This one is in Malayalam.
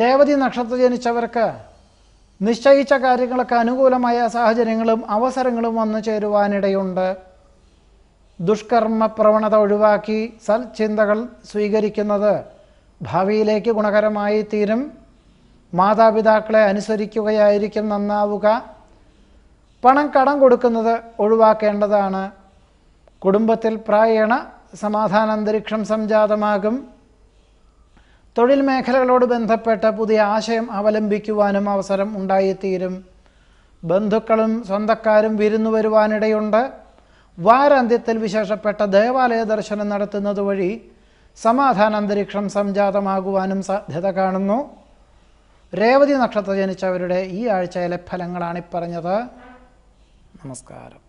രേവതി നക്ഷത്രം ജനിച്ചവർക്ക് നിശ്ചയിച്ച കാര്യങ്ങൾക്ക് അനുകൂലമായ സാഹചര്യങ്ങളും അവസരങ്ങളും വന്നു ചേരുവാനിടയുണ്ട് ദുഷ്കർമ്മ പ്രവണത ഒഴിവാക്കി സൽചിന്തകൾ സ്വീകരിക്കുന്നത് ഭാവിയിലേക്ക് ഗുണകരമായി തീരും മാതാപിതാക്കളെ അനുസരിക്കുകയായിരിക്കും നന്നാവുക പണം കടം കൊടുക്കുന്നത് ഒഴിവാക്കേണ്ടതാണ് കുടുംബത്തിൽ സമാധാന സമാധാനാന്തരീക്ഷം സംജാതമാകും തൊഴിൽ മേഖലകളോട് ബന്ധപ്പെട്ട പുതിയ ആശയം അവലംബിക്കുവാനും അവസരം ഉണ്ടായിത്തീരും ബന്ധുക്കളും സ്വന്തക്കാരും വിരുന്നു വരുവാനിടയുണ്ട് വാരാന്ത്യത്തിൽ വിശേഷപ്പെട്ട ദേവാലയ ദർശനം നടത്തുന്നത് വഴി സമാധാന അന്തരീക്ഷം സംജാതമാകുവാനും സാധ്യത കാണുന്നു രേവതി നക്ഷത്ര ജനിച്ചവരുടെ ഈ ആഴ്ചയിലെ ഫലങ്ങളാണ് ഇപ്പറഞ്ഞത് നമസ്കാരം